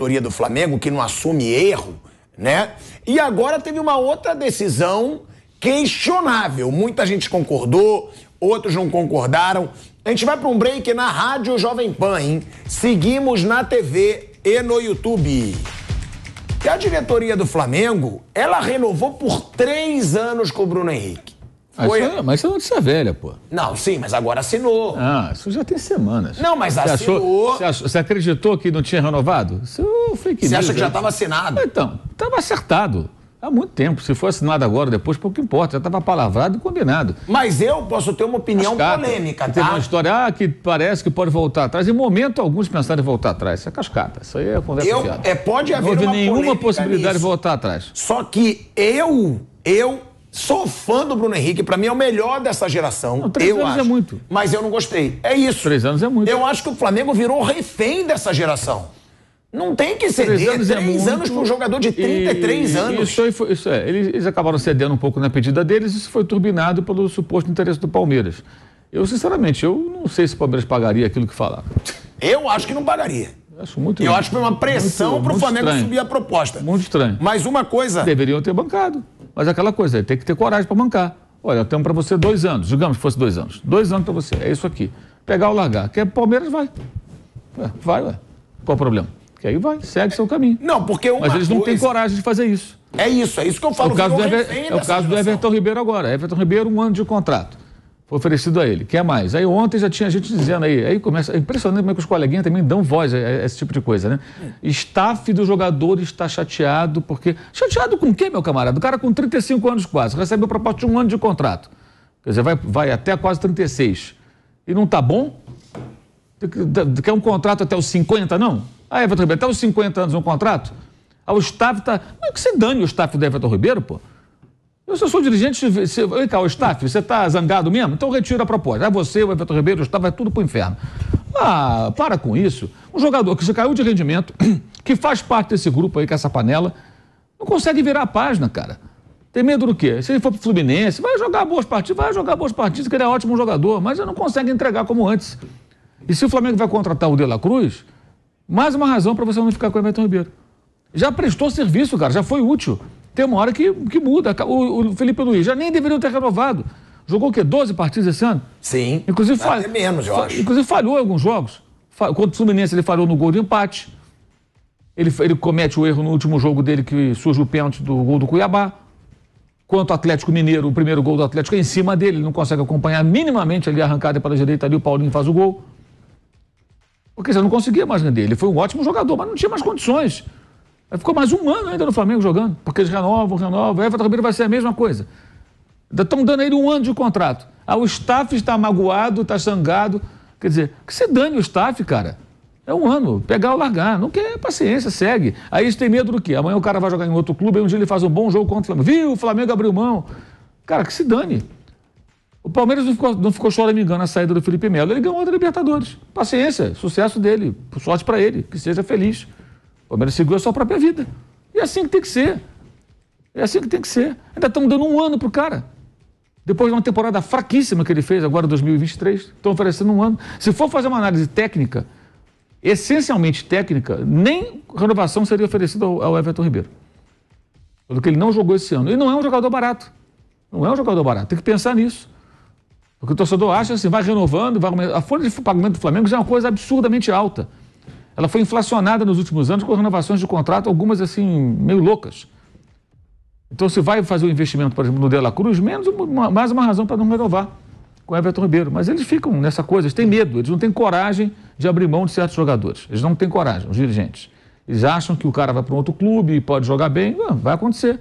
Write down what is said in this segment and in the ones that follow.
diretoria do Flamengo que não assume erro, né? E agora teve uma outra decisão questionável. Muita gente concordou, outros não concordaram. A gente vai para um break na Rádio Jovem Pan, hein? Seguimos na TV e no YouTube. E a diretoria do Flamengo, ela renovou por três anos com o Bruno Henrique. Foi... Mas, você isso é notícia velha, pô. Não, sim, mas agora assinou. Ah, isso já tem semanas. Não, mas você assinou. Achou, você, achou, você, acreditou que não tinha renovado? Isso é foi que Você acha que já estava assinado? Então, estava acertado. Há muito tempo. Se for assinado agora, depois, pouco importa. Já estava palavrado e combinado. Mas eu posso ter uma opinião cascata, polêmica, tá? Tem uma história ah, que parece que pode voltar atrás. Em momento, alguns pensaram em voltar atrás. Isso é cascata. Isso aí é conversa eu, fiada. É, pode haver Não houve nenhuma possibilidade nisso. de voltar atrás. Só que eu, eu Sou fã do Bruno Henrique, para mim é o melhor dessa geração. Não, três eu anos é acho, é muito. Mas eu não gostei. É isso. Três anos é muito. Eu acho que o Flamengo virou refém dessa geração. Não tem que ceder. Três anos, é três é anos para um jogador de 33 e, anos. Isso, aí foi, isso é. Eles, eles, acabaram cedendo um pouco na pedida deles, isso foi turbinado pelo suposto interesse do Palmeiras. Eu, sinceramente, eu não sei se o Palmeiras pagaria aquilo que falaram. Eu acho que não pagaria. Acho muito Eu acho que foi uma pressão para o Flamengo estranho. subir a proposta. Muito estranho. Mas uma coisa. Deveriam ter bancado. Mas aquela coisa, tem que ter coragem para bancar. Olha, temos para você dois anos, digamos que fosse dois anos. Dois anos para você, é isso aqui. Pegar ou largar. Quer Palmeiras, vai. Ué, vai, ué. Qual o problema? Que aí vai, segue seu caminho. Não, porque Mas eles não têm coisa... coragem de fazer isso. É isso, é isso que eu falo. o caso, do, Ever... é o caso do Everton Ribeiro agora. Everton Ribeiro, um ano de contrato. Foi oferecido a ele. Quer mais? Aí ontem já tinha gente dizendo aí. Aí começa. É impressionante como é que os coleguinhas também dão voz a, a esse tipo de coisa, né? É. Staff do jogador está chateado porque. Chateado com quem, meu camarada? O cara com 35 anos quase, recebeu proposta de um ano de contrato. Quer dizer, vai, vai até quase 36. E não tá bom? Quer um contrato até os 50, não? Ah, Everton Ribeiro, até os 50 anos um contrato? Ah, o staff tá. Não é que se dane o staff do Everton Ribeiro, pô. Eu, se eu sou dirigente, se, eu, cá, o staff, você está zangado mesmo? Então retira a proposta. É você, o Everton Ribeiro, o staff, vai tudo para o inferno. Ah, para com isso. Um jogador que já caiu de rendimento, que faz parte desse grupo aí, com é essa panela, não consegue virar a página, cara. Tem medo do quê? Se ele for pro Fluminense, vai jogar boas partidas, vai jogar boas partidas, que ele é ótimo jogador, mas ele não consegue entregar como antes. E se o Flamengo vai contratar o De La Cruz, mais uma razão para você não ficar com o Everton Ribeiro. Já prestou serviço, cara, já foi útil. Tem uma hora que, que muda. O, o Felipe Luiz já nem deveria ter renovado. Jogou o quê? 12 partidas esse ano? Sim. Inclusive, menos, eu acho. Inclusive falhou em alguns jogos. Contra o Fluminense, ele falhou no gol de empate. Ele, ele comete o erro no último jogo dele, que surge o pênalti do gol do Cuiabá. Quanto o Atlético Mineiro, o primeiro gol do Atlético é em cima dele, ele não consegue acompanhar minimamente ali a arrancada para a direita ali, o Paulinho faz o gol. Porque ele não conseguia mais render. Ele foi um ótimo jogador, mas não tinha mais condições. Ficou mais um ano ainda no Flamengo jogando, porque eles renovam, renovam. Everton Ribeiro vai ser a mesma coisa. Estão dando ele um ano de contrato. Ah, o staff está magoado, está sangado. Quer dizer, que se dane o staff, cara. É um ano, pegar ou largar. Não quer paciência, segue. Aí eles têm medo do quê? Amanhã o cara vai jogar em outro clube, aí um dia ele faz um bom jogo contra o Flamengo. Viu, o Flamengo abriu mão. Cara, que se dane. O Palmeiras não ficou, não ficou choramingando na saída do Felipe Melo, ele ganhou outra Libertadores. Paciência, sucesso dele, sorte para ele, que seja feliz. O Palmeiras segura a sua própria vida. E é assim que tem que ser. É assim que tem que ser. Ainda estamos dando um ano para o cara. Depois de uma temporada fraquíssima que ele fez, agora 2023, estão oferecendo um ano. Se for fazer uma análise técnica, essencialmente técnica, nem renovação seria oferecida ao Everton Ribeiro. Pelo que ele não jogou esse ano. E não é um jogador barato. Não é um jogador barato. Tem que pensar nisso. Porque o torcedor acha assim, vai renovando, vai A folha de pagamento do Flamengo já é uma coisa absurdamente alta. Ela foi inflacionada nos últimos anos com renovações de contrato, algumas assim, meio loucas. Então, se vai fazer um investimento, por exemplo, no La Cruz, menos uma, mais uma razão para não renovar com o Everton Ribeiro. Mas eles ficam nessa coisa, eles têm medo, eles não têm coragem de abrir mão de certos jogadores. Eles não têm coragem, os dirigentes. Eles acham que o cara vai para um outro clube e pode jogar bem. Não, ah, vai acontecer.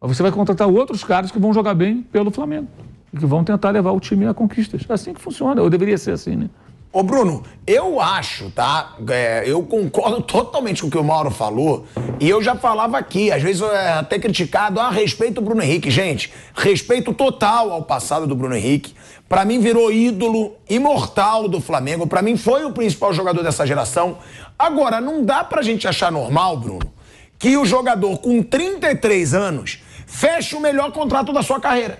Mas você vai contratar outros caras que vão jogar bem pelo Flamengo e que vão tentar levar o time a conquistas. É assim que funciona, ou deveria ser assim, né? Ô Bruno, eu acho, tá? É, eu concordo totalmente com o que o Mauro falou e eu já falava aqui, às vezes é até criticado, ah, respeito do Bruno Henrique. Gente, respeito total ao passado do Bruno Henrique. Para mim virou ídolo imortal do Flamengo, para mim foi o principal jogador dessa geração. Agora, não dá pra gente achar normal, Bruno, que o jogador com 33 anos feche o melhor contrato da sua carreira.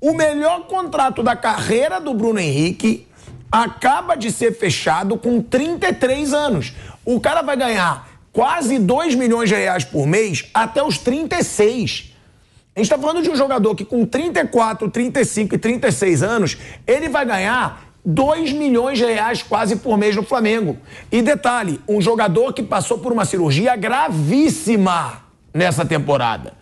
O melhor contrato da carreira do Bruno Henrique acaba de ser fechado com 33 anos. O cara vai ganhar quase 2 milhões de reais por mês até os 36. A gente está falando de um jogador que com 34, 35 e 36 anos, ele vai ganhar 2 milhões de reais quase por mês no Flamengo. E detalhe, um jogador que passou por uma cirurgia gravíssima nessa temporada.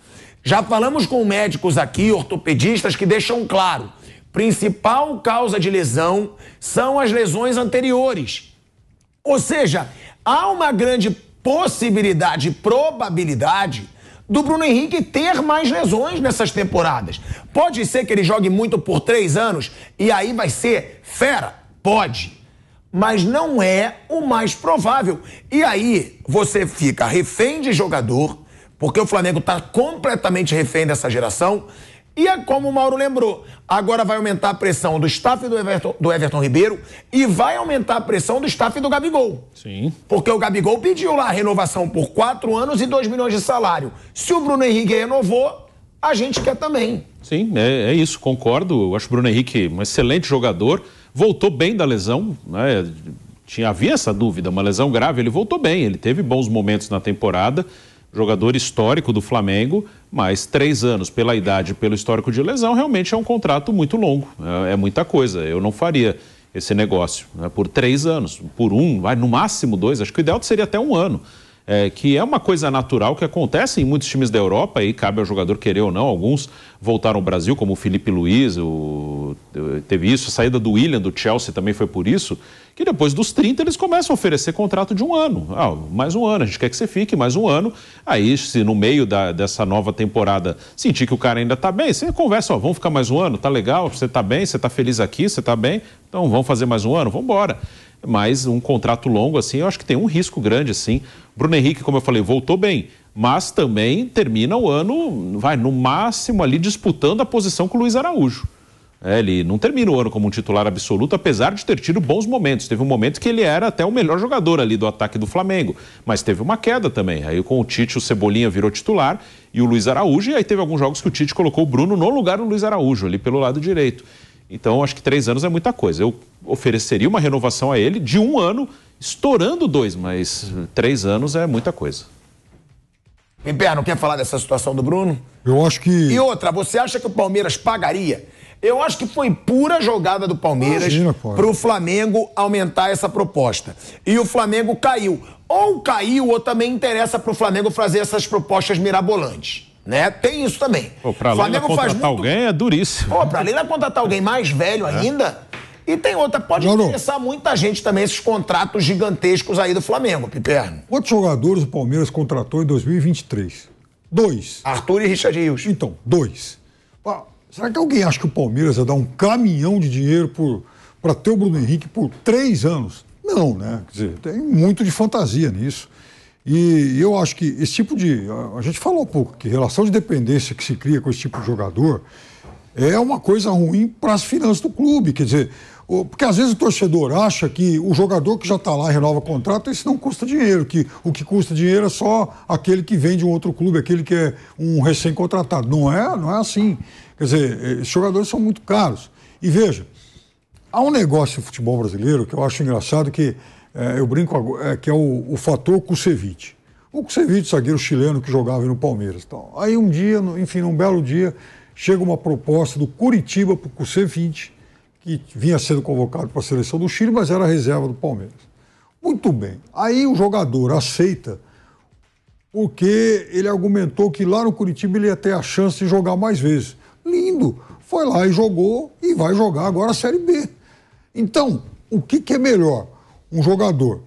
Já falamos com médicos aqui, ortopedistas, que deixam claro principal causa de lesão são as lesões anteriores. Ou seja, há uma grande possibilidade, probabilidade do Bruno Henrique ter mais lesões nessas temporadas. Pode ser que ele jogue muito por três anos e aí vai ser fera? Pode. Mas não é o mais provável. E aí você fica refém de jogador, porque o Flamengo está completamente refém dessa geração. E é como o Mauro lembrou, agora vai aumentar a pressão do staff do Everton, do Everton, Ribeiro e vai aumentar a pressão do staff do Gabigol. Sim. Porque o Gabigol pediu lá a renovação por 4 anos e 2 milhões de salário. Se o Bruno Henrique renovou, a gente quer também. Sim, é, é isso, concordo. Eu acho o Bruno Henrique um excelente jogador. Voltou bem da lesão, né? Tinha, havia essa dúvida, uma lesão grave, ele voltou bem, ele teve bons momentos na temporada jogador histórico do Flamengo, mas três anos pela idade pelo histórico de lesão realmente é um contrato muito longo, é, é muita coisa. Eu não faria esse negócio né? por três anos, por um, vai no máximo dois. Acho que o ideal seria até um ano é, que é uma coisa natural que acontece em muitos times da Europa e cabe ao jogador querer ou não. Alguns voltaram ao Brasil, como o Felipe Luiz, o, teve isso. A saída do William do Chelsea também foi por isso. Que depois dos 30 eles começam a oferecer contrato de um ano. Ah, mais um ano, a gente quer que você fique mais um ano. Aí, se no meio da, dessa nova temporada sentir que o cara ainda está bem, você conversa, ó, vamos ficar mais um ano, tá legal, você está bem, você está feliz aqui, você está bem, então vamos fazer mais um ano, vamos embora mas um contrato longo assim, eu acho que tem um risco grande assim. Bruno Henrique, como eu falei, voltou bem, mas também termina o ano, vai no máximo ali disputando a posição com o Luiz Araújo. É, ele não termina o ano como um titular absoluto, apesar de ter tido bons momentos. Teve um momento que ele era até o melhor jogador ali do ataque do Flamengo, mas teve uma queda também. Aí com o Tite, o Cebolinha virou titular e o Luiz Araújo. E aí teve alguns jogos que o Tite colocou o Bruno no lugar do Luiz Araújo, ali pelo lado direito. Então, acho que três anos é muita coisa. Eu ofereceria uma renovação a ele de um ano, estourando dois, mas três anos é muita coisa. Piperno, quer falar dessa situação do Bruno? Eu acho que. E outra, você acha que o Palmeiras pagaria? Eu acho que foi pura jogada do Palmeiras para o Flamengo aumentar essa proposta. E o Flamengo caiu. Ou caiu, ou também interessa para o Flamengo fazer essas propostas mirabolantes. Né? Tem isso também. Pô, pra o Flamengo contratar muito... alguém é duríssimo. Pô, pra Leila contratar alguém mais velho é. ainda, e tem outra, pode Não, interessar muita gente também esses contratos gigantescos aí do Flamengo, Piperno. Quantos jogadores o Palmeiras contratou em 2023? Dois. Arthur e Richard Rios. Então, dois. será que alguém acha que o Palmeiras ia dar um caminhão de dinheiro para ter o Bruno Henrique por três anos? Não, né? Quer dizer, tem muito de fantasia nisso. E eu acho que esse tipo de. A gente falou pouco que relação de dependência que se cria com esse tipo de jogador é uma coisa ruim para as finanças do clube. Quer dizer, porque às vezes o torcedor acha que o jogador que já está lá renova contrato, isso não custa dinheiro, que o que custa dinheiro é só aquele que vem de um outro clube, aquele que é um recém-contratado. Não é, não é assim. Quer dizer, eh, esses jogadores são muito caros. E veja, há um negócio no futebol brasileiro que eu acho engraçado, que é, eu brinco agora, é, eh, que é o, o fator Kusevich. O Kusevich, zagueiro chileno que jogava no Palmeiras. Então, aí um dia, enfim, num belo dia, chega uma proposta do Curitiba para o Kusevich que vinha sendo convocado para a seleção do Chile, mas era reserva do Palmeiras. Muito bem. Aí o jogador aceita porque ele argumentou que lá no Curitiba ele ia ter a chance de jogar mais vezes. Lindo! Foi lá e jogou e vai jogar agora a Série B. Então, o que, que é melhor? Um jogador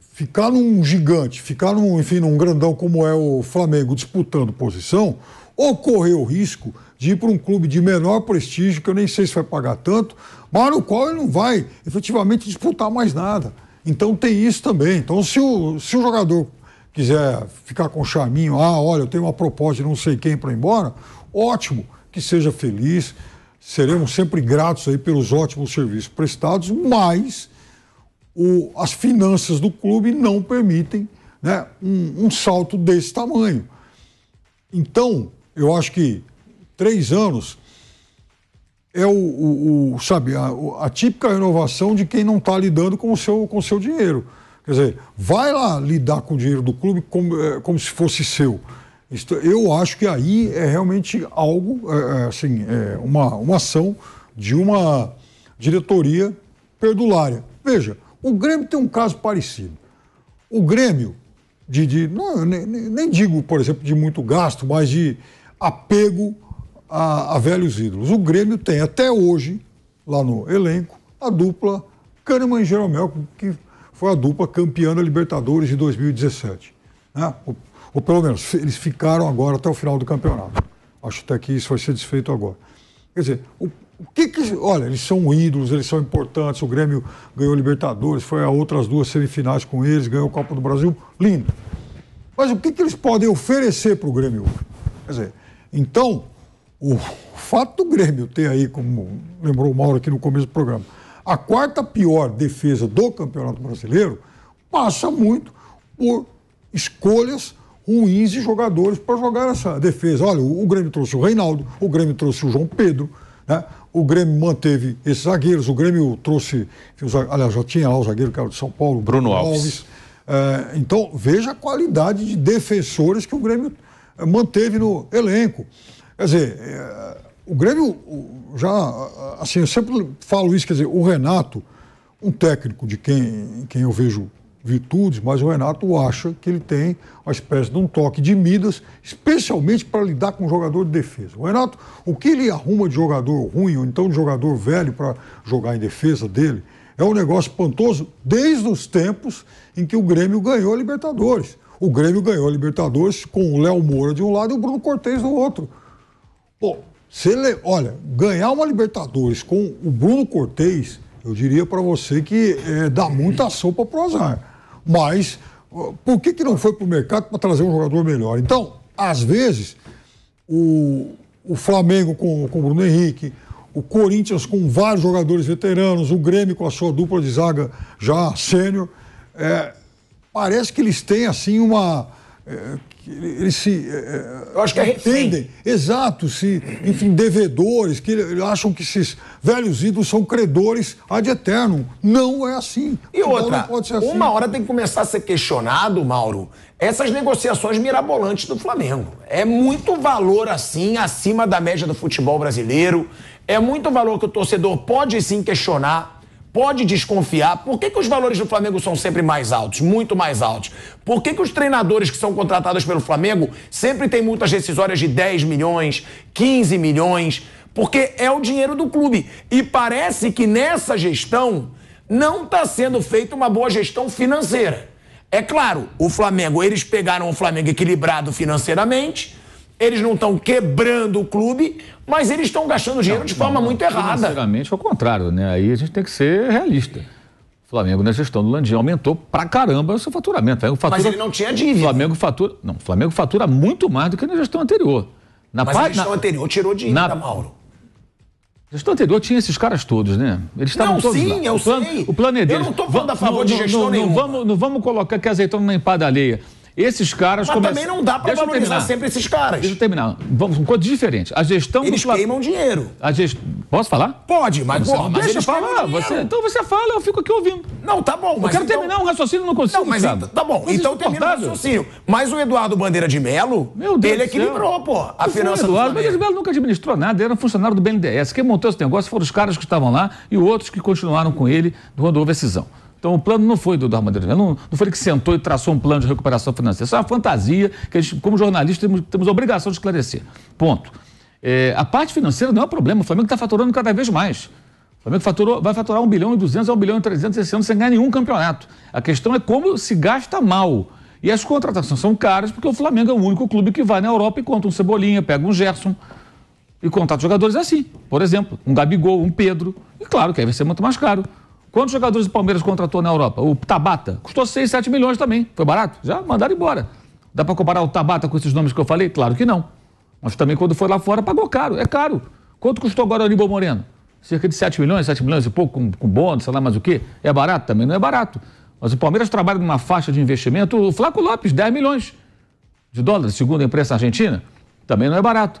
ficar num gigante, ficar num, enfim, num grandão como é o Flamengo disputando posição, ou correr o risco de ir para um clube de menor prestígio, que eu nem sei se vai pagar tanto, mas no qual ele não vai efetivamente disputar mais nada. Então tem isso também. Então, se o, se o jogador quiser ficar com o charminho, ah, olha, eu tenho uma proposta de não sei quem para ir embora, ótimo, que seja feliz. Seremos sempre gratos aí pelos ótimos serviços prestados, mas o, as finanças do clube não permitem né, um, um salto desse tamanho. Então, eu acho que três anos, é o, o, o sabe, a, a, típica renovação de quem não está lidando com o seu, com o seu dinheiro. Quer dizer, vai lá lidar com o dinheiro do clube como, é, como se fosse seu. Isto, eu acho que aí é realmente algo, é, é assim, é uma, uma ação de uma diretoria perdulária. Veja, o Grêmio tem um caso parecido. O Grêmio, de, de não, nem, nem digo, por exemplo, de muito gasto, mas de apego a, a velhos ídolos. O Grêmio tem até hoje, lá no elenco, a dupla Kahneman e Jeromel, que foi a dupla campeã da Libertadores de 2017. Né? Ou, ou, pelo menos, eles ficaram agora até o final do campeonato. Acho até que isso vai ser desfeito agora. Quer dizer, o, o que que. Olha, eles são ídolos, eles são importantes. O Grêmio ganhou Libertadores, foi a outras duas semifinais com eles, ganhou o Copa do Brasil. Lindo. Mas o que, que eles podem oferecer para o Grêmio? Quer dizer, então, o fato do Grêmio ter aí, como lembrou o Mauro aqui no começo do programa, a quarta pior defesa do Campeonato Brasileiro passa muito por escolhas ruins de jogadores para jogar essa defesa. Olha, o Grêmio trouxe o Reinaldo, o Grêmio trouxe o João Pedro, né? o Grêmio manteve esses zagueiros, o Grêmio trouxe, aliás, já tinha lá o zagueiro que era de São Paulo, Bruno, Bruno Alves. Alves. É, então, veja a qualidade de defensores que o Grêmio é, manteve no elenco. Quer dizer, é, o Grêmio já. Assim, eu sempre falo isso, quer dizer, o Renato, um técnico de quem, quem eu vejo virtudes, mas o Renato acha que ele tem uma espécie de um toque de Midas, especialmente para lidar com jogador de defesa. O Renato, o que ele arruma de jogador ruim, ou então de jogador velho para jogar em defesa dele, é um negócio espantoso desde os tempos em que o Grêmio ganhou a Libertadores. O Grêmio ganhou a Libertadores com o Léo Moura de um lado e o Bruno Cortez do outro. Pô, olha, ganhar uma Libertadores com o Bruno Cortez, eu diria para você que é, dá muita sopa pro azar. Mas por que, que não foi pro mercado para trazer um jogador melhor? Então, às vezes, o, o Flamengo com, com o Bruno Henrique, o Corinthians com vários jogadores veteranos, o Grêmio com a sua dupla de zaga já sênior, é, parece que eles têm assim uma. É, eles se é, eu acho que entendem, é exato, se, enfim, devedores, que acham que esses velhos ídolos são credores ad eterno Não é assim. E outra, assim. uma hora tem que começar a ser questionado, Mauro, essas negociações mirabolantes do Flamengo. É muito valor, assim, acima da média do futebol brasileiro. É muito valor que o torcedor pode sim questionar pode desconfiar. Por que, que os valores do Flamengo são sempre mais altos, muito mais altos? Por que, que os treinadores que são contratados pelo Flamengo sempre têm multas rescisórias de 10 milhões, 15 milhões? Porque é o dinheiro do clube. E parece que nessa gestão não está sendo feita uma boa gestão financeira. É claro, o Flamengo, eles pegaram o Flamengo equilibrado financeiramente, eles não estão quebrando o clube, mas eles estão gastando dinheiro de forma não, muito errada. Sinceramente, ao é contrário, né? Aí a gente tem que ser realista. O Flamengo, na gestão do Landim, aumentou pra caramba o seu faturamento. O fatura... Mas ele não tinha dívida. O Flamengo fatura... Não, o Flamengo fatura muito mais do que na gestão anterior. Na Mas a gestão na... anterior tirou dinheiro, na... Mauro. A gestão anterior tinha esses caras todos, né? Eles estavam não, todos sim, lá. eu o plano, sei. O plano é deles. Eu não estou falando a favor não, de gestão não, nenhuma. Vamos, não vamos colocar que azeitona na empada alheia. Esses caras. Mas começam... também não dá para valorizar terminar. sempre esses caras. Deixa eu terminar. Vamos com coisas diferentes. A gestão Eles do... queimam dinheiro. A gest... Posso falar? Pode, mas, você, mas deixa eu falar. Você... Então você fala, eu fico aqui ouvindo. Não, tá bom. eu quero então... terminar um raciocínio, não consigo. Não, mas sabe? Então- tá bom. Mas então termina o raciocínio. Mas o Eduardo Bandeira de Melo, ele equilibrou, pô. A eu finança Eduardo Bandeira de Melo nunca administrou nada, ele era um funcionário do BNDES. Quem montou esse negócio foram os caras que estavam lá e outros que continuaram com ele quando houve a cisão. Então o plano não foi do Eduardo Madeira, não, não foi ele que sentou e traçou um plano de recuperação financeira. Isso é uma fantasia que a gente, como jornalista, temos, temos a obrigação de esclarecer. Ponto. É, a parte financeira não é um problema, o Flamengo está faturando cada vez mais. O Flamengo faturou, vai faturar 1 bilhão e 200 a 1 bilhão e 300 esse ano sem ganhar nenhum campeonato. A questão é como se gasta mal. E as contratações são caras porque o Flamengo é o único clube que vai na Europa e conta um Cebolinha, pega um Gerson e contrata jogadores assim. Por exemplo, um Gabigol, um Pedro. E claro que aí vai ser muito mais caro. Quantos jogadores do Palmeiras contratou na Europa? O Tabata. Custou 6, 7 milhões também. Foi barato? Já mandaram embora. Dá para comparar o Tabata com esses nomes que eu falei? Claro que não. Mas também quando foi lá fora pagou caro. É caro. Quanto custou agora o Aníbal Moreno? Cerca de 7 milhões, 7 milhões e pouco, com, com bônus, sei lá mais o quê. É barato também? Não é barato. Mas o Palmeiras trabalha numa faixa de investimento. O Flaco Lopes, 10 milhões de dólares, segundo a imprensa argentina. Também não é barato.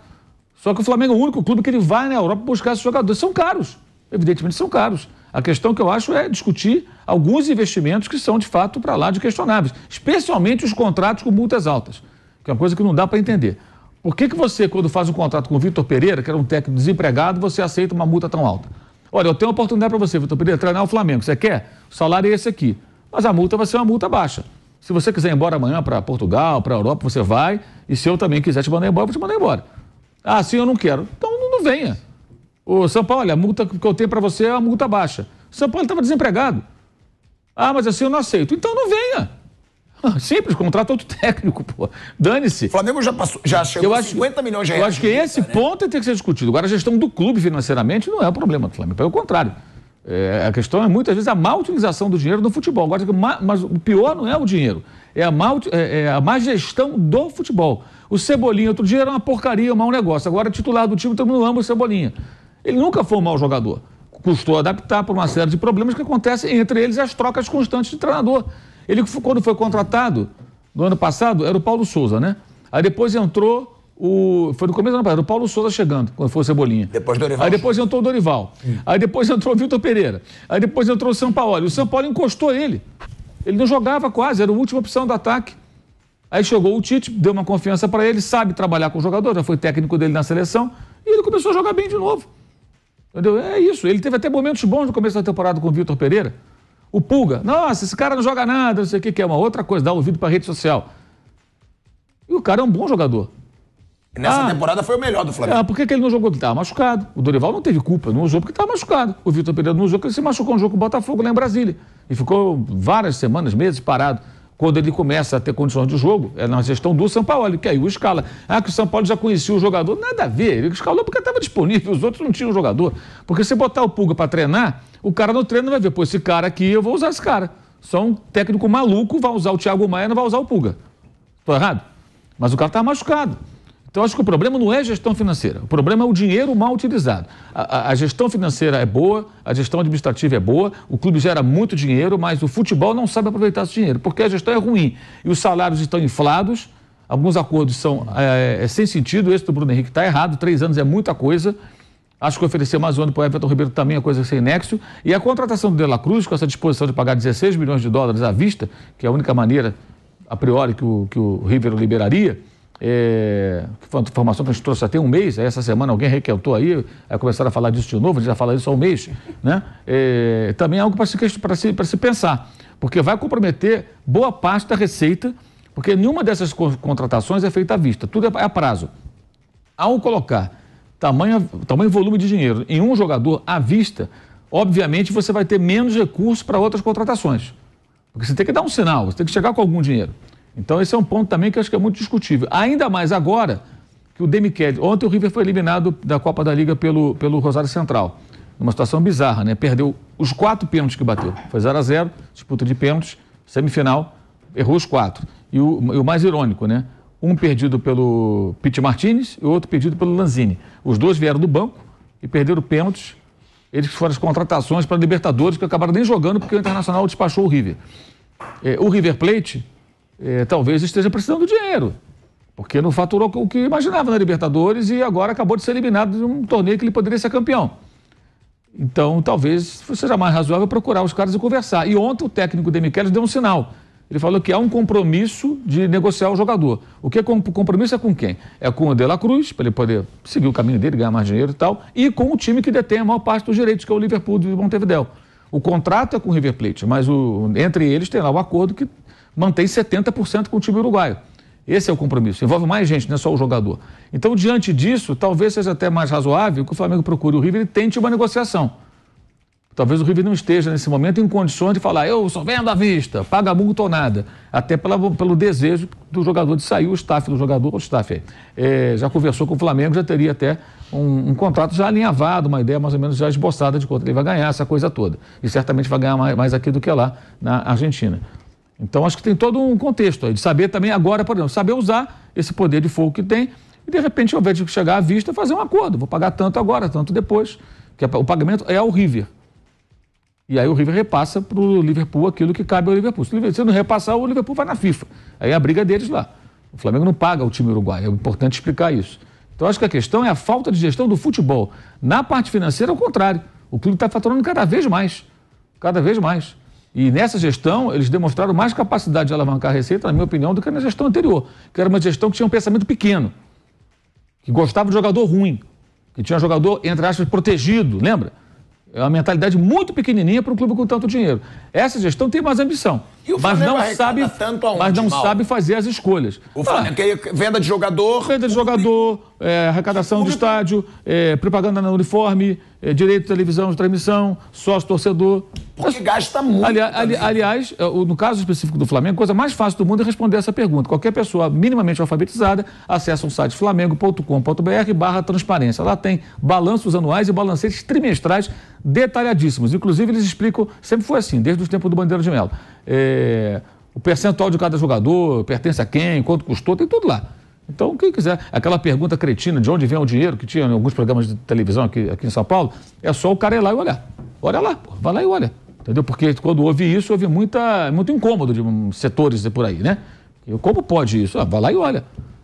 Só que o Flamengo é o único clube que ele vai na Europa buscar esses jogadores. São caros. Evidentemente são caros. A questão que eu acho é discutir alguns investimentos que são de fato para lá de questionáveis, especialmente os contratos com multas altas, que é uma coisa que não dá para entender. Por que, que você, quando faz um contrato com o Vitor Pereira, que era um técnico desempregado, você aceita uma multa tão alta? Olha, eu tenho uma oportunidade para você, Vitor Pereira, treinar o Flamengo. Você quer? O salário é esse aqui. Mas a multa vai ser uma multa baixa. Se você quiser ir embora amanhã para Portugal, para a Europa, você vai. E se eu também quiser te mandar embora, eu vou te mandar embora. Ah, sim, eu não quero. Então não venha. Ô, São Paulo, olha, a multa que eu tenho para você é uma multa baixa. O São Paulo estava desempregado. Ah, mas assim eu não aceito. Então não venha. Ah, simples, contrata outro técnico, pô. Dane-se. O Flamengo já, passou, já chegou eu acho, 50 milhões de reais. Eu acho que esse né? ponto tem que ser discutido. Agora, a gestão do clube financeiramente não é o problema do Flamengo, pelo contrário. É, a questão é muitas vezes a má utilização do dinheiro no futebol. Agora, mas o pior não é o dinheiro, é a, má, é, é a má gestão do futebol. O Cebolinha, outro dia, era uma porcaria, um mau negócio. Agora, titular do time, todo mundo ama o Cebolinha. Ele nunca foi um mau jogador. Custou adaptar por uma série de problemas que acontecem, entre eles as trocas constantes de treinador. Ele, quando foi contratado, no ano passado, era o Paulo Souza, né? Aí depois entrou o. Foi no começo do ano passado, o Paulo Souza chegando, quando foi o Cebolinha. Depois Dorival. Aí depois entrou o Dorival. Hum. Aí depois entrou o Vitor Pereira. Aí depois entrou o São Paulo. E o São Paulo encostou ele. Ele não jogava quase, era a última opção do ataque. Aí chegou o Tite, deu uma confiança para ele, sabe trabalhar com o jogador, já foi técnico dele na seleção, e ele começou a jogar bem de novo. Entendeu? É isso. Ele teve até momentos bons no começo da temporada com o Vitor Pereira. O Pulga, nossa, esse cara não joga nada, não sei o que, que é uma outra coisa, dá ouvido para rede social. E o cara é um bom jogador. nessa ah, temporada foi o melhor do Flamengo. Ah, por que, que ele não jogou? Ele estava machucado. O Dorival não teve culpa, não usou porque estava machucado. O Vitor Pereira não usou porque ele se machucou no jogo com o Botafogo lá em Brasília. E ficou várias semanas, meses parado quando ele começa a ter condições de jogo, é na gestão do São Paulo, que aí o escala. Ah, que o São Paulo já conhecia o jogador, nada a ver, ele escalou porque estava disponível, os outros não tinham jogador. Porque se botar o Pulga para treinar, o cara no treino vai ver, pô, esse cara aqui, eu vou usar esse cara. Só um técnico maluco vai usar o Thiago Maia, não vai usar o Pulga. Estou errado? Mas o cara estava tá machucado. Então, acho que o problema não é a gestão financeira, o problema é o dinheiro mal utilizado. A, a, a, gestão financeira é boa, a gestão administrativa é boa, o clube gera muito dinheiro, mas o futebol não sabe aproveitar esse dinheiro, porque a gestão é ruim e os salários estão inflados, alguns acordos são é, é, é sem sentido, esse do Bruno Henrique está errado, três anos é muita coisa. Acho que oferecer mais um ano para o Everton Ribeiro também é coisa sem nexo. E a contratação do De La Cruz, com essa disposição de pagar 16 milhões de dólares à vista, que é a única maneira, a priori, que o, que o River liberaria, é, informação que a gente trouxe até um mês, essa semana alguém requentou aí, aí começaram a falar disso de novo, a gente já falar isso há um mês, né? É, também é algo para se, se, se pensar, porque vai comprometer boa parte da receita, porque nenhuma dessas contratações é feita à vista, tudo é, é a prazo. Ao colocar tamanho, tamanho volume de dinheiro em um jogador à vista, obviamente você vai ter menos recursos para outras contratações. Porque você tem que dar um sinal, você tem que chegar com algum dinheiro. Então, esse é um ponto também que acho que é muito discutível. Ainda mais agora que o Demichelis... Ontem o River foi eliminado da Copa da Liga pelo, pelo Rosário Central. Uma situação bizarra, né? Perdeu os quatro pênaltis que bateu. Foi 0 a 0 disputa de pênaltis, semifinal, errou os quatro. E o, e o mais irônico, né? Um perdido pelo Pete Martinez e outro perdido pelo Lanzini. Os dois vieram do banco e perderam pênaltis. Eles foram as contratações para Libertadores, que acabaram nem jogando porque o Internacional despachou o River. É, o River Plate é, talvez esteja precisando do dinheiro, porque não faturou o que imaginava na Libertadores e agora acabou de ser eliminado de um torneio que ele poderia ser campeão. Então, talvez seja mais razoável procurar os caras e conversar. E ontem o técnico Demichelis deu um sinal. Ele falou que há um compromisso de negociar o jogador. O que é com, compromisso é com quem? É com o De La Cruz, para ele poder seguir o caminho dele, ganhar mais dinheiro e tal, e com o time que detém a maior parte dos direitos, que é o Liverpool de Montevideo. O contrato é com o River Plate, mas o, entre eles tem lá o acordo que mantém 70% com o time uruguaio. Esse é o compromisso. Envolve mais gente, não é só o jogador. Então, diante disso, talvez seja até mais razoável que o Flamengo procure o River e tente uma negociação. Talvez o River não esteja, nesse momento, em condições de falar, eu só vendo à vista, paga multa ou nada. Até pela, pelo desejo do jogador de sair, o staff do jogador, o staff aí, é, já conversou com o Flamengo, já teria até um, um, contrato já alinhavado, uma ideia mais ou menos já esboçada de quanto ele vai ganhar, essa coisa toda. E certamente vai ganhar mais, mais aqui do que lá na Argentina. Então, acho que tem todo um contexto aí de saber também agora, por exemplo, saber usar esse poder de fogo que tem e, de repente, ao invés de chegar à vista, fazer um acordo. Vou pagar tanto agora, tanto depois. que é O pagamento é ao River. E aí o River repassa para o Liverpool aquilo que cabe ao Liverpool. Se não repassar, o Liverpool vai na FIFA. Aí é a briga deles lá. O Flamengo não paga o time uruguaio. É importante explicar isso. Então, acho que a questão é a falta de gestão do futebol. Na parte financeira, ao é contrário. O clube está faturando cada vez mais. Cada vez mais. E nessa gestão, eles demonstraram mais capacidade de alavancar a receita, na minha opinião, do que na gestão anterior, que era uma gestão que tinha um pensamento pequeno, que gostava de jogador ruim, que tinha jogador, entre aspas, protegido, lembra? É uma mentalidade muito pequenininha para um clube com tanto dinheiro. Essa gestão tem mais ambição. mas não sabe, mas não mal. sabe fazer as escolhas. O Flamengo, ah, venda de jogador, venda de jogador, é, arrecadação de estádio, é, propaganda no uniforme, é, direito de televisão de transmissão, sócio torcedor porque gasta muito. Ali, ali, aliás, é, no caso específico do Flamengo, a coisa mais fácil do mundo é responder essa pergunta. Qualquer pessoa minimamente alfabetizada acessa o site flamengo.com.br barra transparência. Lá tem balanços anuais e balancetes trimestrais detalhadíssimos. Inclusive, eles explicam, sempre foi assim, desde os tempos do Bandeira de Melo. É, o percentual de cada jogador, pertence a quem, quanto custou, tem tudo lá. Então, quem quiser, aquela pergunta cretina de onde vem o dinheiro, que tinha em alguns programas de televisão aqui, aqui em São Paulo, é só o cara ir lá e olhar. Olha lá, pô, vai lá e olha. Entendeu? Porque quando houve isso, houve muita, muito incômodo de setores por aí, né? Eu, como pode isso? Ah, vai lá e olha.